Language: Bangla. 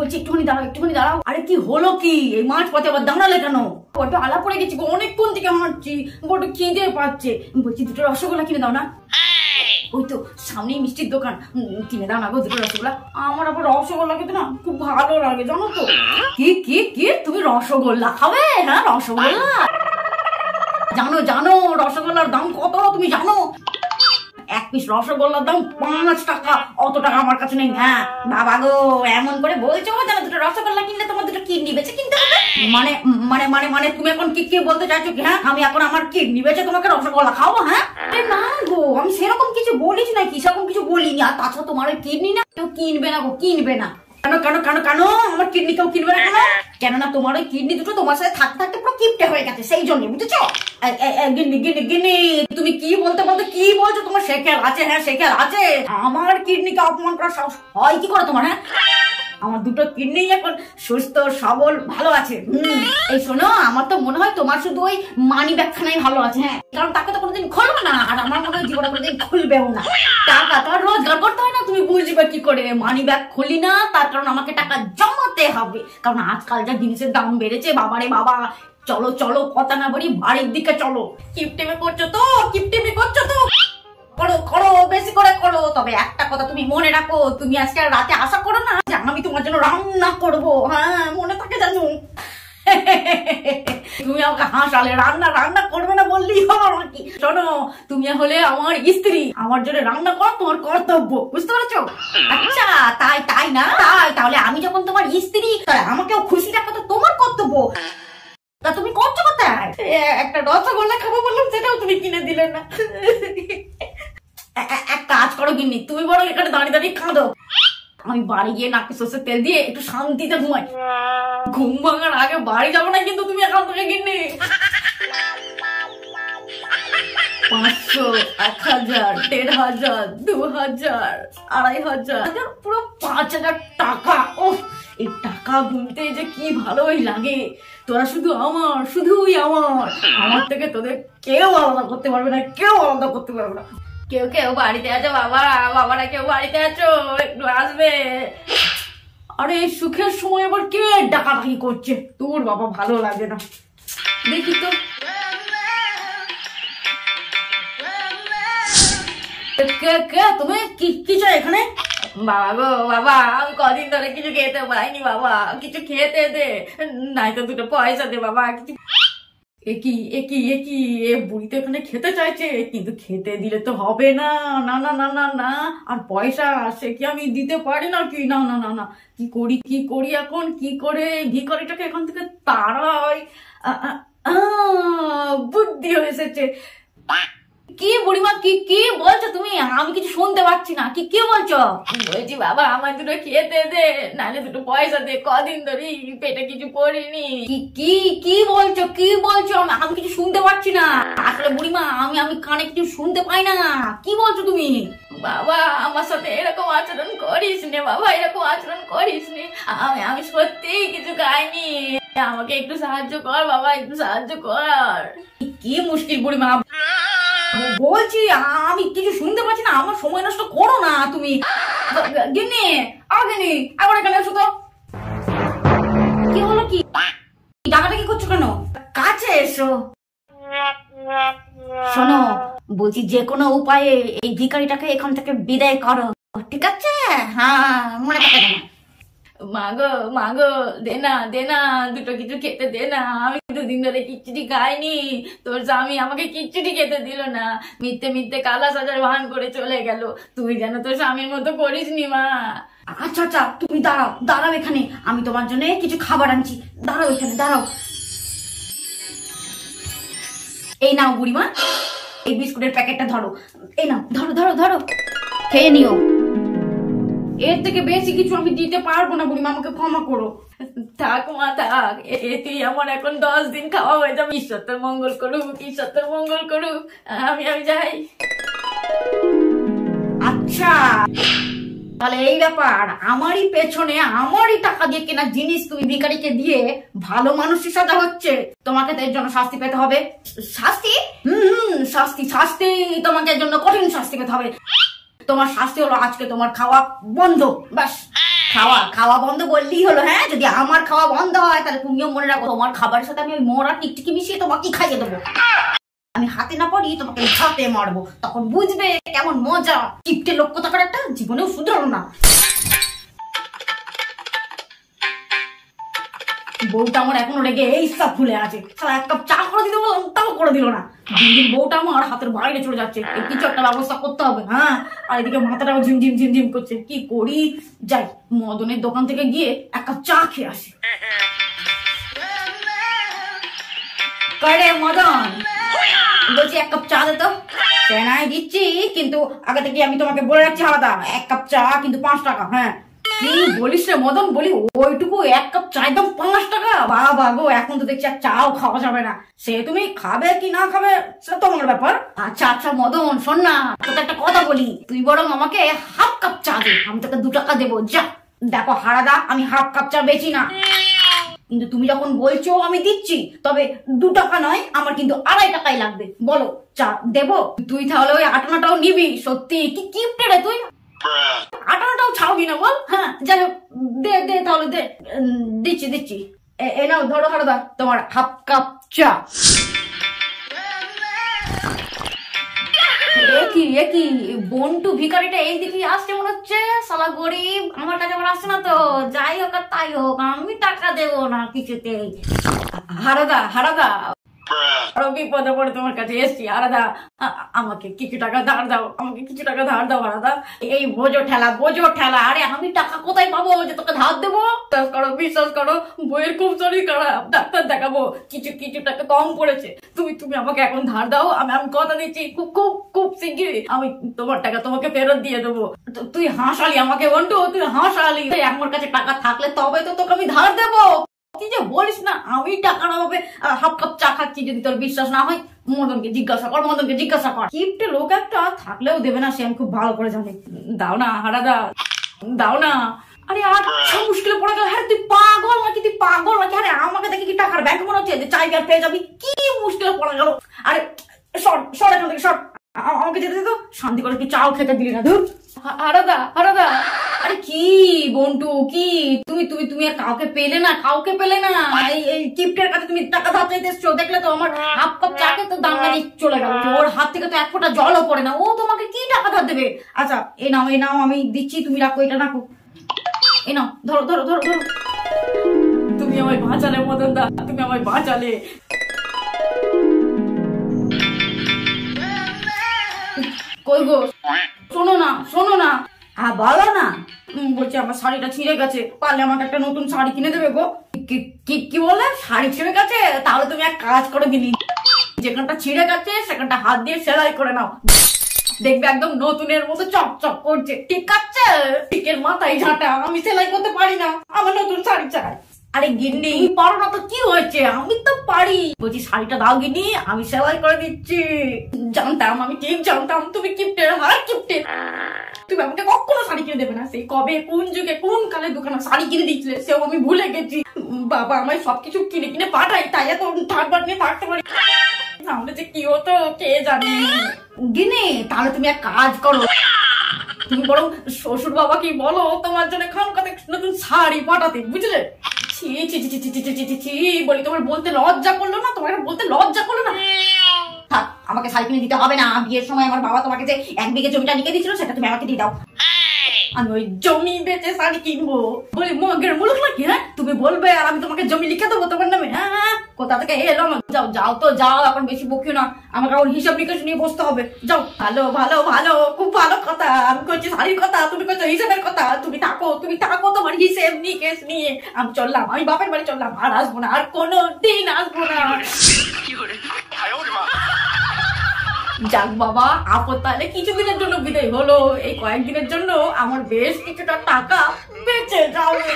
বলছি একটুখানি দাঁড়াও একটুখানি দাঁড়াও আরে কি হলো কি এই মাছ পথে আবার দাঁড়ালে কেন বড্ড আলাপ পড়ে গেছি অনেকক্ষণ থেকে মারছি বড্ড খিদে পাচ্ছে বলছি দুটো রসগোল্লা কিনে দাও না ওই তো সামনেই মিষ্টির দোকান কিনে দাও না গো দুটো রসগোল্লা আমার আবার রসগোল্লা খেতে না খুব ভালো লাগে জানো তো কি কি কি তুমি রসগোল্লা খাবে হ্যাঁ রসগোল্লা জানো জানো রসগোল্লার দাম কত তুমি জানো পিস রসগোল্লার দাম পাঁচ টাকা অত টাকা আমার কাছে নেই হ্যাঁ বাবা গো এমন করে বলছো যেন দুটো রসগোল্লা কিনলে তোমার দুটো কিডনি বেচে কিনতে হবে মানে মানে মানে মানে তুমি এখন কি কি বলতে চাইছো হ্যাঁ আমি এখন আমার কিডনি বেচে তোমাকে রসগোল্লা খাবো হ্যাঁ না গো আমি সেরকম কিছু বলিস কি সেরকম কিছু বলিনি আর তাছাড়া তোমার ওই কিডনি না কেউ কিনবে না গো কিনবে না কেন কেন কেন কেন আমার কিডনি কেউ কিনবে না হ্যাঁ, হ্যাঁ। কেননা তোমার ওই কিডনি দুটো তোমার সাথে থাকতে থাকতে পুরো হয়ে গেছে সেই জন্য বুঝেছো গিন্নি তুমি কি বলতে বলতে কি বলছো তোমার সে আছে হ্যাঁ সে আছে আমার কিডনিকে অপমান করার সাহস হয় কি করে তোমার হ্যাঁ আমার দুটো কিডনি এখন সুস্থ সবল ভালো আছে এই শোনো আমার তো মনে হয় তোমার শুধু ওই মানি ব্যাখ্যানাই ভালো আছে হ্যাঁ কারণ তাকে তো কোনোদিন খুলবে না আর আমার মনে হয় জীবনে কোনোদিন খুলবেও না টাকা তো রোজগার করতে হয় না তুমি বুঝবে কি করে মানি ব্যাগ খুলি না তার কারণ আমাকে টাকা জমাতে হবে কারণ আজকাল যা জিনিসের দাম বেড়েছে বাবারে বাবা চলো চলো কথা না বলি বাড়ির দিকে চলো কিপটেমে করছো তো কিপটেমে করছো তো করো করো বেশি করে করো তবে একটা কথা তুমি মনে রাখো তুমি আজকে রাতে আশা করো না আমি তোমার জন্য রান্না করব হ্যাঁ মনে থাকে জানো তুমি আমাকে হাসালে রান্না রান্না করবে না বললেই হলো কি শোনো তুমি হলে আমার স্ত্রী আমার জন্য রান্না করো তোমার কর্তব্য বুঝতে পারছো আচ্ছা তাই তাই না তাই তাহলে আমি যখন তোমার স্ত্রী আমাকেও খুশি রাখা তো তোমার কর্তব্য তা তুমি করছো কোথায় একটা রসগোল্লা খাবো বললাম সেটাও তুমি কিনে দিলে না এক কাজ করো কিনি তুমি বড় এখানে দাঁড়িয়ে দাঁড়িয়ে কাঁদো আমি বাড়ি গিয়ে নাকে সর্ষের তেল দিয়ে একটু শান্তিতে ঘুমাই ঘুম ভাঙার আগে বাড়ি যাবো না কিন্তু তুমি এখন থেকে কিনে পাঁচশো এক হাজার দেড় হাজার দু হাজার আড়াই হাজার পুরো পাঁচ হাজার টাকা ও এই টাকা গুনতে যে কি ভালোই লাগে তোরা শুধু আমার শুধুই আমার আমার থেকে তোদের কেউ আলাদা করতে পারবে না কেউ আলাদা করতে পারবে না কেউ কেউ বাড়িতে আছো বাবা বাবারা কেউ বাড়িতে আছো একটু আসবে আরে এই সুখের সময় আবার কে ডাকাডাকি করছে তোর বাবা ভালো লাগে না দেখি তো তুমি কি কিছু এখানে বাবা গো বাবা আমি কদিন ধরে কিছু খেতে পাইনি বাবা কিছু খেতে দে নাই তো দুটো পয়সা দে বাবা কিছু একই একই একই এ বুড়ি তো এখানে খেতে চাইছে কিন্তু খেতে দিলে তো হবে না না না না না না আর পয়সা সে কি আমি দিতে পারি না কি না না না না কি করি কি করি এখন কি করে ভিকারিটাকে এখান থেকে তাড়াই বুদ্ধি হয়ে এসেছে কি বুড়িমা কি কি বলছো তুমি আমি কিছু শুনতে পাচ্ছি না কি কি বলছো বলছি বাবা আমার দুটো খেতে দে নাহলে দুটো পয়সা দে কদিন ধরে পেটে কিছু করিনি কি কি কি বলছো কি বলছো আমি কিছু শুনতে পাচ্ছি না আসলে বুড়িমা আমি আমি কানে কিছু শুনতে পাই না কি বলছো তুমি বাবা আমার সাথে এরকম আচরণ করিস নে বাবা এরকম আচরণ করিস নে আমি আমি সত্যিই কিছু খাইনি আমাকে একটু সাহায্য কর বাবা একটু সাহায্য কর কি মুশকিল বুড়িমা বলছি আমি কিছু শুনতে পাচ্ছি না আমার সময় নষ্ট করো না তুমি কি টাকাটা কি করছো কেন কাছে এসো শোনো বলছি যে কোনো উপায়ে এই ভিকারিটাকে এখান থেকে বিদায় করো ঠিক আছে হ্যাঁ মনে থাকে মাগো মাগো দে না দে না দুটো কিছু খেতে দে না আমি দুদিন ধরে কিচ্ছুটি খাইনি তোর স্বামী আমাকে কিচ্ছুটি খেতে দিল না মিথ্যে মিথ্যে কালা সাজার ভান করে চলে গেল তুই যেন তোর স্বামীর মতো করিস নি মা আচ্ছা আচ্ছা তুমি দাঁড়াও দাঁড়াও এখানে আমি তোমার জন্য কিছু খাবার আনছি দাঁড়াও এখানে দাঁড়াও এই নাও বুড়িমা এই বিস্কুটের প্যাকেটটা ধরো এই নাও ধরো ধরো ধরো খেয়ে নিও এর থেকে বেশি কিছু আমি দিতে পারবো না বুড়িমা আমাকে ক্ষমা করো থাক মা থাক এতেই আমার এখন দশ দিন খাওয়া হয়ে যাবে ঈশ্বর মঙ্গল করুক ঈশ্বর মঙ্গল করুক আমি আমি যাই আচ্ছা তাহলে এই ব্যাপার আমারই পেছনে আমারই টাকা দিয়ে কেনা জিনিস তুমি ভিকারিকে দিয়ে ভালো মানুষের সাজা হচ্ছে তোমাকে তো এর জন্য শাস্তি পেতে হবে শাস্তি হম শাস্তি শাস্তি তোমাকে এর জন্য কঠিন শাস্তি পেতে হবে তোমার শাস্তি হলো আজকে তোমার খাওয়া বন্ধ বাস খাওয়া খাওয়া বন্ধ বললেই হলো হ্যাঁ যদি আমার খাওয়া বন্ধ হয় তাহলে তুমিও মনে রাখো তোমার খাবারের সাথে আমি ওই মোড়া টিকটিকি মিশিয়ে তোমাকে খাইয়ে দেবো আমি হাতে না পড়ি তোমাকে হাতে মারবো তখন বুঝবে কেমন মজা টিপটে লক্ষ্য থাকার একটা জীবনেও শুধরো না বউটা আমার এখনো রেগে এই সব ফুলে আছে সারা এক কাপ চা করে দিতে বললাম তাও করে দিল না দিন বউটা আমার হাতের বাইরে চলে যাচ্ছে কিছু একটা ব্যবস্থা করতে হবে হ্যাঁ আর এদিকে মাথাটাও ঝিমঝিম ঝিমঝিম করছে কি করি যাই মদনের দোকান থেকে গিয়ে এক কাপ চা খেয়ে আসি করে মদন বলছি এক কাপ চা দে তো দিচ্ছি কিন্তু আগে থেকে আমি তোমাকে বলে রাখছি আলাদা এক কাপ চা কিন্তু পাঁচ টাকা হ্যাঁ বলিস রে মদন বলি ওইটুকু এক কাপ পাঁচ টাকা এখন তো দেখছি আর চাও খাওয়া যাবে না সে তুমি খাবে কি না খাবে সে তোমার ব্যাপার আচ্ছা আচ্ছা মদন শোন না তোকে একটা কথা বলি তুই বরং আমাকে হাফ কাপ চা দে আমি তোকে দু টাকা দেবো যা দেখো হারাদা আমি হাফ কাপ চা বেচি না কিন্তু তুমি যখন বলছো আমি দিচ্ছি তবে দু টাকা নয় আমার কিন্তু আড়াই টাকাই লাগবে বলো চা দেব তুই তাহলে ওই আটানাটাও নিবি সত্যি কি কিপটে রে তুই আটাটাও ছাও কিনা বল হ্যাঁ যাই হোক দে দে তাহলে দে দিচ্ছি দিচ্ছি এ নাও ধরো হারদা তোমার হাফ কাপ চা একই বন্টু ভিকারিটা এই দিকে আসছে মনে হচ্ছে সালা গরিব আমার কাছে আবার আসছে না তো যাই হোক আর তাই হোক আমি টাকা দেবো না কিছুতে হারাদা হারাদা আরো বিপদে পড়ে তোমার কাছে এসছি আরাদা আমাকে কিছু টাকা ধার দাও আমাকে কিছু টাকা ধার দাও আরাদা এই বোঝো ঠেলা বোঝো ঠেলা আরে আমি টাকা কোথায় পাবো যে তোকে ধার দেবো বিশ্বাস করো বিশ্বাস করো বইয়ের খুব শরীর খারাপ ডাক্তার দেখাবো কিছু কিছু টাকা কম পড়েছে তুমি তুমি আমাকে এখন ধার দাও আমি আমি কথা দিচ্ছি খুব খুব খুব শিগগিরই আমি তোমার টাকা তোমাকে ফেরত দিয়ে দেবো তুই হাসালি আমাকে বন্ধু তুই হাসালি আমার কাছে টাকা থাকলে তবে তো তোকে আমি ধার দেবো কি যে বলিস না আমি টাকার হাফ কাপ চা খাচ্ছি যদি তোর বিশ্বাস না হয় মদনকে জিজ্ঞাসা কর মদনকে জিজ্ঞাসা কর লোক একটা থাকলেও দেবে না সে আমি খুব ভালো করে জানি দাও না দাও না আরে আর মুশকিলে পড়ে গেল হ্যাঁ তুই পাগল নাকি তুই পাগল নাকি আরে আমাকে দেখে কি টাকার ব্যাংক মনে হচ্ছে যে চাইবি পেয়ে যাবি কি মুশকিলে পড়ে গেল আরে শর্ট সর এখান থেকে আমাকে যেতে তো শান্তি করে কি চাও খেতে দিলি না ধুর হারাদা আরে কি বন্টু কি তুমি তুমি তুমি আর কাউকে পেলে না কাউকে পেলে না এই কিপটের কাছে তুমি টাকা ধার চাইতে এসছো দেখলে তো আমার হাফ কাপ চাকে তো দাম লাগিয়ে চলে গেল ওর হাত থেকে তো এক ফোঁটা জলও পড়ে না ও তোমাকে কি টাকা ধার দেবে আচ্ছা এ নাও এ নাও আমি দিচ্ছি তুমি রাখো এটা রাখো এ নাও ধরো ধরো ধরো ধরো তুমি আমায় বাঁচালে মদন দা তুমি আমায় বাঁচালে গো শোনো না শোনো না হ্যাঁ বলো না আমার শাড়িটা ছিঁড়ে গেছে আমাকে একটা নতুন শাড়ি কিনে দেবে গো কি কি বলে শাড়ি ছিঁড়ে গেছে তাহলে তুমি এক কাজ করে দিলি যেখানটা ছিঁড়ে গেছে সেখানটা হাত দিয়ে সেলাই করে নাও দেখবে একদম নতুনের মতো চকচক করছে ঠিক আছে টিকের মাথায় ঝাঁটা আমি সেলাই করতে পারি না আমার নতুন শাড়ি চাই আরে গিন্নি পারো না তো কি হয়েছে আমি তো পারি বলছি শাড়িটা দাও গিন্নি আমি সেলাই করে দিচ্ছি জানতাম আমি ঠিক জানতাম তুমি কিপ্টের হার কিপ্টে তুমি আমাকে কখনো শাড়ি কিনে দেবে না সেই কবে কোন যুগে কোন কালে দোকানে শাড়ি কিনে দিচ্ছিলে সেও আমি ভুলে গেছি বাবা আমায় সবকিছু কিনে কিনে পাঠাই তাই এত থাকবার নিয়ে থাকতে পারি তাহলে যে কি হতো কে জানে গিনে তাহলে তুমি এক কাজ করো তুমি বরং শ্বশুর বাবাকে বলো তোমার জন্য খান নতুন শাড়ি পাঠাতে বুঝলে ছি ছি ছি ছি ছি ছি ছি বলি তোমার বলতে লজ্জা করলো না তোমার বলতে লজ্জা করলো না আমাকে সাইকেল দিতে হবে না বিয়ের সময় আমার বাবা তোমাকে যে এক বিঘে জমিটা লিখে দিয়েছিল সেটা তুমি আমাকে দিয়ে দাও আমি হ্যাঁ? তুমি বলবে আমি তোমাকে জমি লিখে তোমার হ্যাঁ? বেশি নিয়ে বসতে হবে যাও ভালো ভালো ভালো খুব ভালো কথা আমি কথা তুমি হিসেবের কথা তুমি থাকো তুমি থাকো তোমার হিসেব নিয়ে আমি চললাম আমি বাপের বাড়ি চললাম আর আসবো না আর কোনো দিন আসবো না যাক বাবা আপদ তাহলে কিছুদিনের জন্য বিদায় হলো এই কয়েকদিনের জন্য আমার বেশ কিছুটা টাকা বেঁচে যাবে